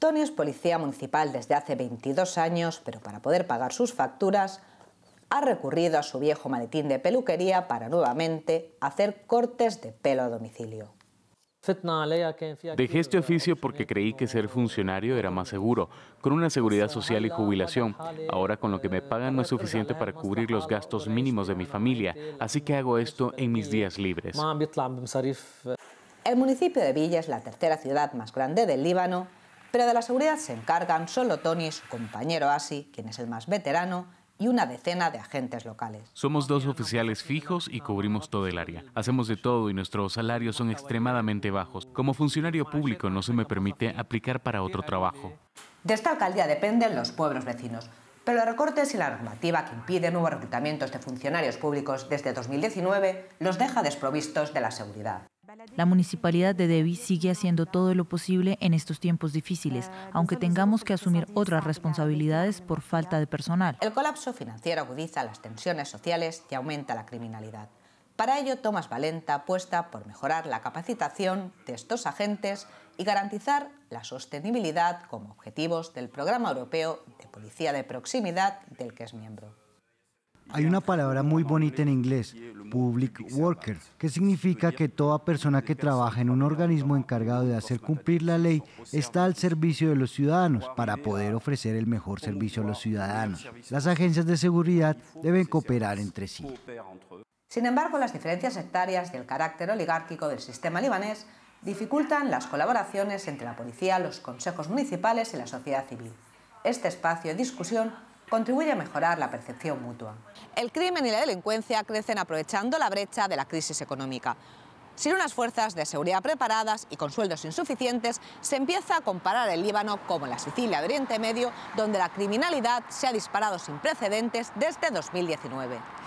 Tony es policía municipal desde hace 22 años, pero para poder pagar sus facturas ha recurrido a su viejo maletín de peluquería para nuevamente hacer cortes de pelo a domicilio. Dejé este oficio porque creí que ser funcionario era más seguro, con una seguridad social y jubilación. Ahora con lo que me pagan no es suficiente para cubrir los gastos mínimos de mi familia, así que hago esto en mis días libres. El municipio de Villa es la tercera ciudad más grande del Líbano pero de la seguridad se encargan solo Tony su compañero Asi, quien es el más veterano, y una decena de agentes locales. Somos dos oficiales fijos y cubrimos todo el área. Hacemos de todo y nuestros salarios son extremadamente bajos. Como funcionario público no se me permite aplicar para otro trabajo. De esta alcaldía dependen los pueblos vecinos, pero los recortes y la normativa que impide nuevos reclutamientos de funcionarios públicos desde 2019 los deja desprovistos de la seguridad. La municipalidad de Devi sigue haciendo todo lo posible en estos tiempos difíciles, aunque tengamos que asumir otras responsabilidades por falta de personal. El colapso financiero agudiza las tensiones sociales y aumenta la criminalidad. Para ello, Tomás Valenta apuesta por mejorar la capacitación de estos agentes y garantizar la sostenibilidad como objetivos del Programa Europeo de Policía de Proximidad del que es miembro. Hay una palabra muy bonita en inglés, public worker, que significa que toda persona que trabaja en un organismo encargado de hacer cumplir la ley está al servicio de los ciudadanos para poder ofrecer el mejor servicio a los ciudadanos. Las agencias de seguridad deben cooperar entre sí. Sin embargo, las diferencias sectarias y el carácter oligárquico del sistema libanés dificultan las colaboraciones entre la policía, los consejos municipales y la sociedad civil. Este espacio de discusión contribuye a mejorar la percepción mutua. El crimen y la delincuencia crecen aprovechando la brecha de la crisis económica. Sin unas fuerzas de seguridad preparadas y con sueldos insuficientes, se empieza a comparar el Líbano con la Sicilia de Oriente Medio, donde la criminalidad se ha disparado sin precedentes desde 2019.